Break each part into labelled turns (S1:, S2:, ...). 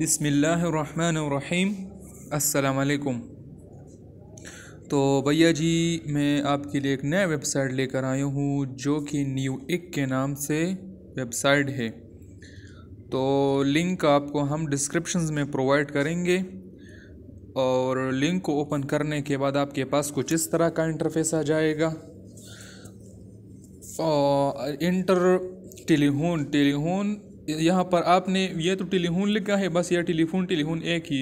S1: बिसमीम् अलकुम तो भैया जी मैं आपके लिए एक नया वेबसाइट लेकर आया हूँ जो कि न्यू इक के नाम से वेबसाइट है तो लिंक आपको हम डिस्क्रिप्शन में प्रोवाइड करेंगे और लिंक को ओपन करने के बाद आपके पास कुछ इस तरह का इंटरफेस आ जाएगा और इंटर टेलीफोन टेलीफोन यहाँ पर आपने ये तो टेलीफोन लिखा है बस ये टेलीफोन टेलीफोन एक ही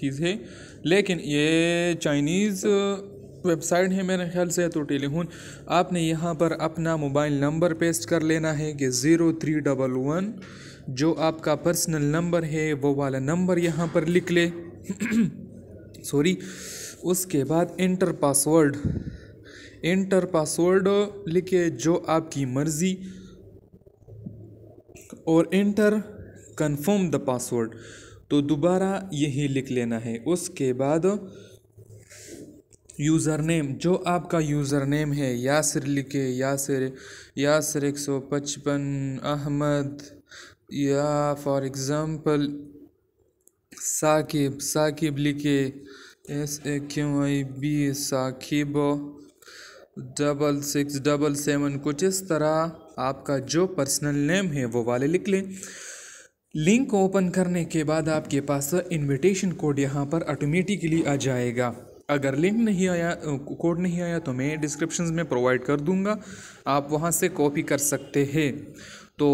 S1: चीज़ है लेकिन ये चाइनीज़ वेबसाइट है मेरे ख्याल से तो टेलीफोन आपने यहाँ पर अपना मोबाइल नंबर पेस्ट कर लेना है कि ज़ीरो थ्री डबल वन जो आपका पर्सनल नंबर है वो वाला नंबर यहाँ पर लिख ले सॉरी उसके बाद इंटर पासवर्ड इंटर पासवर्ड लिखे जो आपकी मर्ज़ी और इंटर कंफर्म द पासवर्ड तो दोबारा यही लिख लेना है उसके बाद यूज़र नेम जो आपका यूज़र नेम है यासिर लिखे यासिर यासिर एक सौ पचपन अहमद या फॉर एग्ज़ाम्पल साकिब साकिब लिखे S A Q I B Saqib double six double seven कुछ इस तरह आपका जो पर्सनल नेम है वो वाले लिख लें लिंक को ओपन करने के बाद आपके पास इनविटेशन कोड यहाँ पर ऑटोमेटिकली आ जाएगा अगर लिंक नहीं आया कोड नहीं आया तो मैं डिस्क्रिप्शन में प्रोवाइड कर दूँगा आप वहाँ से कॉपी कर सकते हैं तो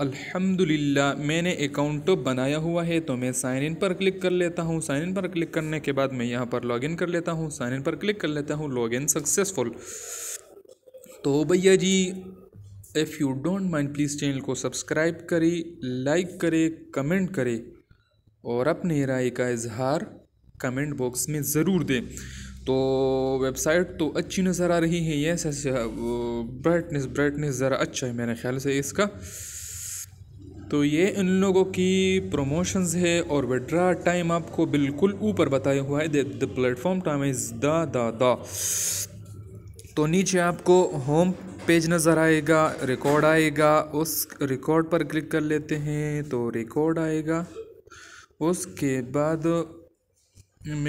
S1: अल्हम्दुलिल्लाह मैंने अकाउंट तो बनाया हुआ है तो मैं साइन इन पर क्लिक कर लेता हूँ साइन इन पर क्लिक करने के बाद मैं यहाँ पर लॉगिन कर लेता हूँ साइन इन पर क्लिक कर लेता हूँ लॉगिन सक्सेसफुल तो भैया जी if you don't mind please channel को सब्सक्राइब करें लाइक करें कमेंट करें और अपनी राय का इजहार कमेंट बॉक्स में ज़रूर दें तो वेबसाइट तो अच्छी नज़र आ रही है ये ब्राइटनेस ब्राइटनेस ज़रा अच्छा है मेरे ख्याल से इसका तो ये इन लोगों की प्रमोशंस है और विड्रा टाइम आपको बिल्कुल ऊपर बताया हुआ है the platform time is the the the तो नीचे आपको होम पेज नज़र आएगा रिकॉर्ड आएगा उस रिकॉर्ड पर क्लिक कर लेते हैं तो रिकॉर्ड आएगा उसके बाद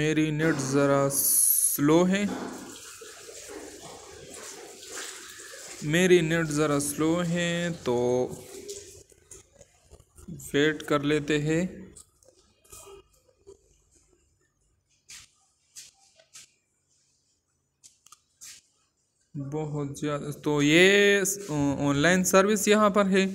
S1: मेरी नेट ज़रा स्लो है मेरी नेट ज़रा स्लो है तो वेट कर लेते हैं बहुत ज़्यादा तो ये ऑनलाइन सर्विस यहाँ पर है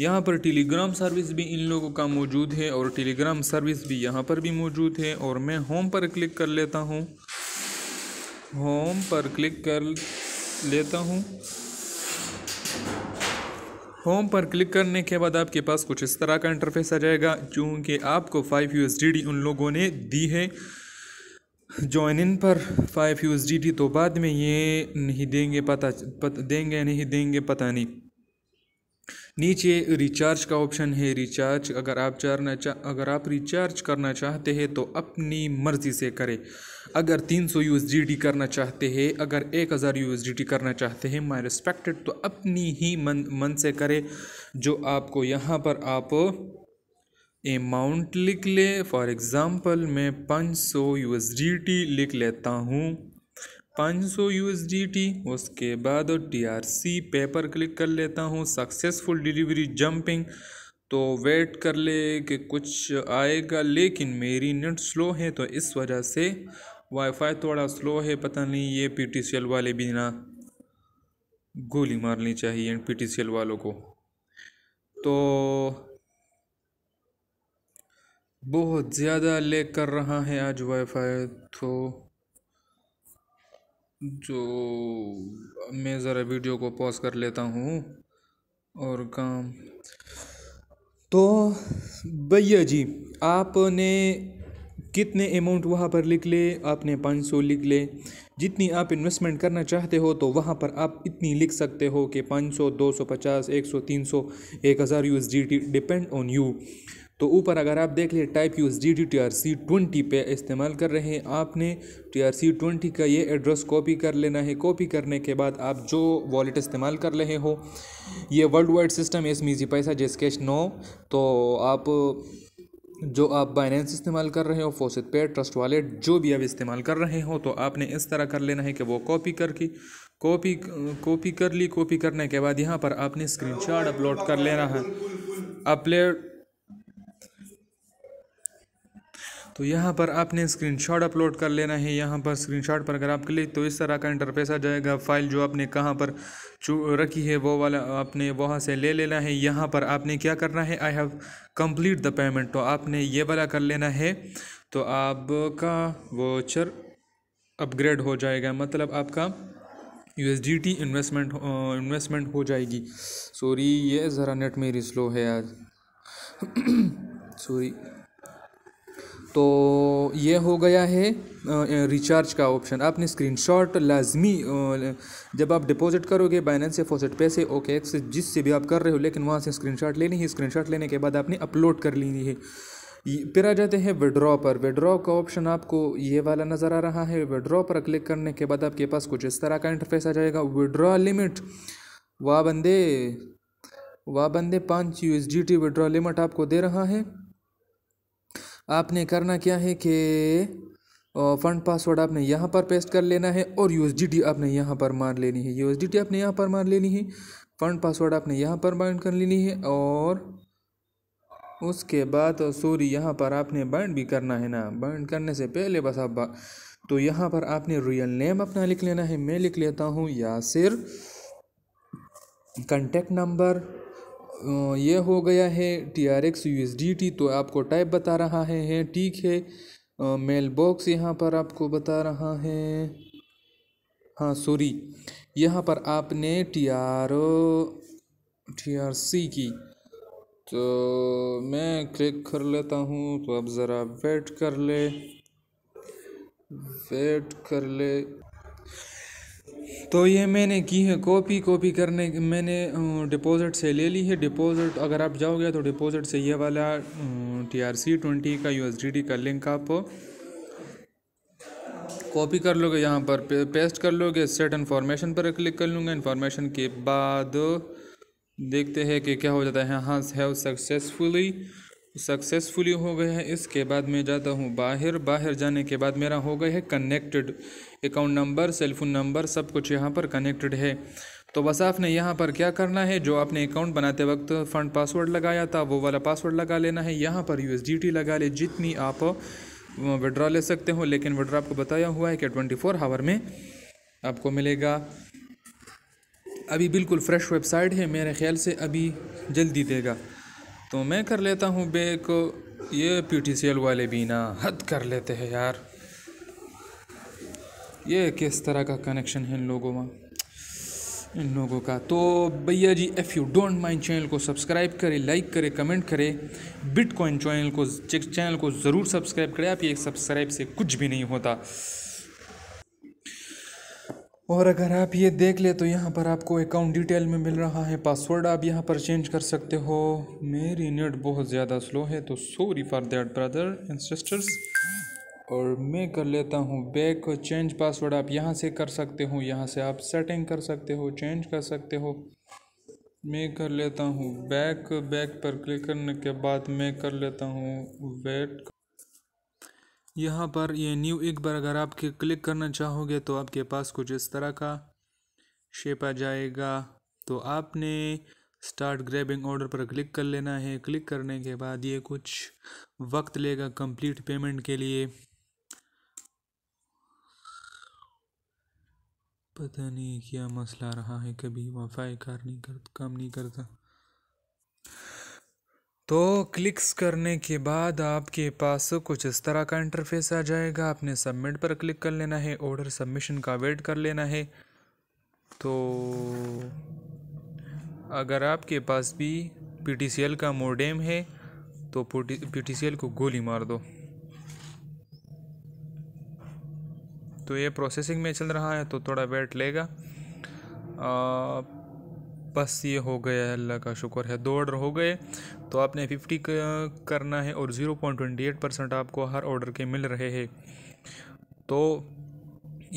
S1: यहाँ पर टेलीग्राम सर्विस भी इन लोगों का मौजूद है और टेलीग्राम सर्विस भी यहाँ पर भी मौजूद है और मैं होम पर क्लिक कर लेता हूँ होम पर क्लिक कर लेता हूँ होम पर क्लिक करने के बाद आपके पास कुछ इस तरह का इंटरफेस आ जाएगा क्योंकि आपको फाइव यू उन लोगों ने दी है जॉइन इन पर फाइव यू तो बाद में ये नहीं देंगे पता पत, देंगे नहीं देंगे पता नहीं नीचे रिचार्ज का ऑप्शन है रिचार्ज अगर आप चारना चा, अगर आप रिचार्ज करना चाहते हैं तो अपनी मर्ज़ी से करें अगर 300 सौ यू करना चाहते हैं अगर 1000 हज़ार यू करना चाहते हैं माई रिस्पेक्टेड तो अपनी ही मन मन से करें जो आपको यहाँ पर आप अमाउंट लिख लें फॉर एग्ज़ाम्पल मैं 500 सौ यू लिख लेता हूँ 500 सौ यू उसके बाद सी पेपर क्लिक कर लेता हूँ सक्सेसफुल डिलीवरी जंपिंग तो वेट कर ले कि कुछ आएगा लेकिन मेरी नेट स्लो है तो इस वजह से वाईफाई थोड़ा स्लो है पता नहीं ये पी वाले भी ना गोली मारनी चाहिए एंड पी वालों को तो बहुत ज़्यादा ले कर रहा है आज वाईफाई तो जो मैं ज़रा वीडियो को पॉज कर लेता हूँ और काम तो भैया जी आपने कितने अमाउंट वहाँ पर लिख ले आपने 500 लिख ले जितनी आप इन्वेस्टमेंट करना चाहते हो तो वहाँ पर आप इतनी लिख सकते हो कि 500, 250, 100, 300, 1000 U S depend on you तो ऊपर अगर आप देख ले type use D T T R C twenty पे इस्तेमाल कर रहे हैं आपने टी आर सी ट्वेंटी का ये एड्रेस कॉपी कर लेना है कॉपी करने के बाद आप जो वॉलेट इस्तेमाल कर रहे हो ये वर्ल्ड वाइड सिस्टम एस मीजी पैसा जैस कैश नो तो आप जो आप बाइनेंस इस्तेमाल कर रहे हो फोसित पे ट्रस्ट वॉलेट जो भी आप इस्तेमाल कर रहे हो तो आपने इस तरह कर लेना है कि वो कॉपी करके कॉपी कॉपी कर ली कॉपी करने के बाद यहाँ पर आपने स्क्रीनशॉट अपलोड कर लेना है अपलोड तो यहाँ पर आपने स्क्रीनशॉट अपलोड कर लेना है यहाँ पर स्क्रीनशॉट पर अगर आप क्लिक तो इस तरह का इंटरफेस आ जाएगा फाइल जो आपने कहाँ पर रखी है वो वाला आपने वहाँ से ले लेना है यहाँ पर आपने क्या करना है I have complete the payment तो आपने ये वाला कर लेना है तो आपका वोचर अपग्रेड हो जाएगा मतलब आपका U S D T investment investment हो जाएगी सॉरी ये ज़रा नेट मेरी स्लो है आज सॉरी तो ये हो गया है रिचार्ज का ऑप्शन आपने स्क्रीनशॉट लाजमी जब आप डिपॉजिट करोगे बाइनेंस या फोसेट पैसे ओके से जिससे भी आप कर रहे हो लेकिन वहाँ से स्क्रीनशॉट लेनी है स्क्रीनशॉट लेने के बाद आपने अपलोड कर लेनी है फिर आ जाते हैं विड्रॉ पर विड्रॉ का ऑप्शन आपको ये वाला नज़र आ रहा है विड्रॉ पर क्लिक करने के बाद आपके पास कुछ इस तरह का इंटरफेस आ जाएगा विड्रॉ लिमिट वाह बंदे वाह बंदे पाँच U S D T withdraw limit आपको दे रहा है आपने करना क्या है कि फंड पासवर्ड आपने यहाँ पर पेस्ट कर लेना है और यू आपने यहाँ पर मार लेनी है यू आपने यहाँ पर मार लेनी है फंड पासवर्ड आपने यहाँ पर बाइंड कर लेनी है और उसके बाद सॉरी यहाँ पर आपने बाइंड भी करना है ना बाइंड करने से पहले बस आप तो यहाँ पर आपने रियल नेम अपना लिख लेना है मैं लिख लेता हूँ या सिर कंटेक्ट नंबर ये हो गया है T R X U S D T तो आपको टाइप बता रहा है है ठीक है मेल बॉक्स यहाँ पर आपको बता रहा है हाँ सॉरी यहाँ पर आपने T R O T R C की तो मैं क्लिक कर लेता हूँ तो अब ज़रा वेट कर ले वेट कर ले तो ये मैंने की है कॉपी कॉपी करने मैंने डिपॉज़िट से ले ली है डिपॉज़िट अगर आप जाओगे तो डिपॉज़िट से ये वाला टी आर सी ट्वेंटी का यू एस डी डी का लिंक आप कॉपी कर लोगे यहाँ पर पे, पेस्ट कर लोगे सेट इन्फॉर्मेशन पर क्लिक कर लूँगा इन्फॉर्मेशन के बाद देखते हैं कि क्या हो जाता है हाँ हैव सक्सेसफुली सक्सेसफुली हो गया है इसके बाद मैं जाता हूँ बाहर बाहर जाने के बाद मेरा हो गया है connected account number cellphone number सब कुछ यहाँ पर कनेक्टेड है तो बस आपने यहाँ पर क्या करना है जो आपने अकाउंट बनाते वक्त फ़ंड पासवर्ड लगाया था वो वाला पासवर्ड लगा लेना है यहाँ पर यू लगा ले जितनी आप विड्रा ले सकते हो लेकिन विड्रा आपको बताया हुआ है कि ट्वेंटी फोर आवर में आपको मिलेगा अभी बिल्कुल फ्रेश वेबसाइट है मेरे ख्याल से अभी जल्दी देगा तो मैं कर लेता हूँ बेक ये पी वाले भी ना हद कर लेते हैं यार ये किस तरह का कनेक्शन है इन लोगों में इन लोगों का तो भैया जी if you don't mind channel को सब्सक्राइब करें लाइक करें कमेंट करें बिटकॉइन चैनल को चैनल को ज़रूर सब्सक्राइब करें आप ये सब्सक्राइब से कुछ भी नहीं होता और अगर आप ये देख ले तो यहाँ पर आपको अकाउंट डिटेल में मिल रहा है पासवर्ड आप यहाँ पर चेंज कर सकते हो मेरी नेट बहुत ज़्यादा स्लो है तो sorry for that brother and sisters और मैं कर लेता हूँ बैक चेंज पासवर्ड आप यहाँ से कर सकते हो यहाँ से आप सेटिंग कर सकते हो चेंज कर सकते हो मैं कर लेता हूँ बैक बैक पर क्लिक करने के बाद मैं कर लेता हूँ वेट यहाँ पर ये न्यू एक बार अगर आप क्लिक करना चाहोगे तो आपके पास कुछ इस तरह का शेप आ जाएगा तो आपने स्टार्ट ग्रैबिंग ऑर्डर पर क्लिक कर लेना है क्लिक करने के बाद ये कुछ वक्त लेगा कंप्लीट पेमेंट के लिए पता नहीं क्या मसला रहा है कभी वाईफाई कार नहीं कर काम नहीं करता तो क्लिक्स करने के बाद आपके पास कुछ इस तरह का इंटरफेस आ जाएगा आपने सबमिट पर क्लिक कर लेना है ऑर्डर सबमिशन का वेट कर लेना है तो अगर आपके पास भी पी का मोडेम है तो पी को गोली मार दो तो ये प्रोसेसिंग में चल रहा है तो थोड़ा वेट लेगा आप बस ये हो गया है अल्लाह का शुक्र है दो ऑर्डर हो गए तो आपने फिफ्टी करना है और zero point twenty eight percent आपको हर ऑर्डर के मिल रहे हैं तो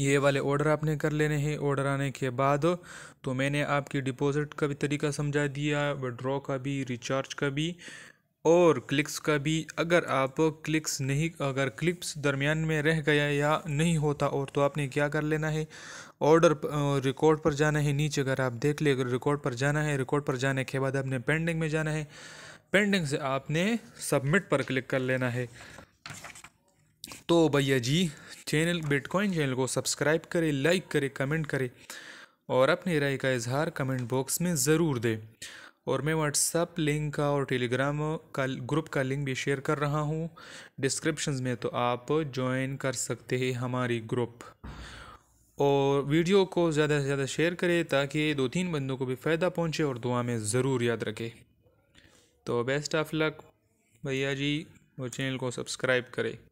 S1: ये वाले ऑर्डर आपने कर लेने हैं ऑर्डर आने के बाद तो मैंने आपकी डिपॉज़िट का भी तरीका समझा दिया विड्रॉ का भी रिचार्ज का भी और क्लिक्स का भी अगर आप क्लिक्स नहीं अगर क्लिप्स दरमियान में रह गया या नहीं होता और तो आपने क्या कर लेना है ऑर्डर रिकॉर्ड uh, पर जाना है नीचे अगर आप देख लिए रिकॉर्ड पर जाना है रिकॉर्ड पर जाने के बाद आपने पेंडिंग में जाना है पेंडिंग से आपने सबमिट पर क्लिक कर लेना है तो भैया जी चैनल बिटकॉइन चैनल को सब्सक्राइब करें लाइक करें कमेंट करें और अपनी राय का इजहार कमेंट बॉक्स में ज़रूर दें और मैं व्हाट्सअप लिंक का और टेलीग्राम का ग्रुप का लिंक भी शेयर कर रहा हूँ डिस्क्रिप्शन में तो आप ज्वाइन कर सकते हैं हमारी ग्रुप और वीडियो को ज़्यादा से ज़्यादा शेयर करें ताकि दो तीन बंदों को भी फ़ायदा पहुँचे और दुआ में ज़रूर याद रखें तो बेस्ट ऑफ लक भैया जी और चैनल को सब्सक्राइब करें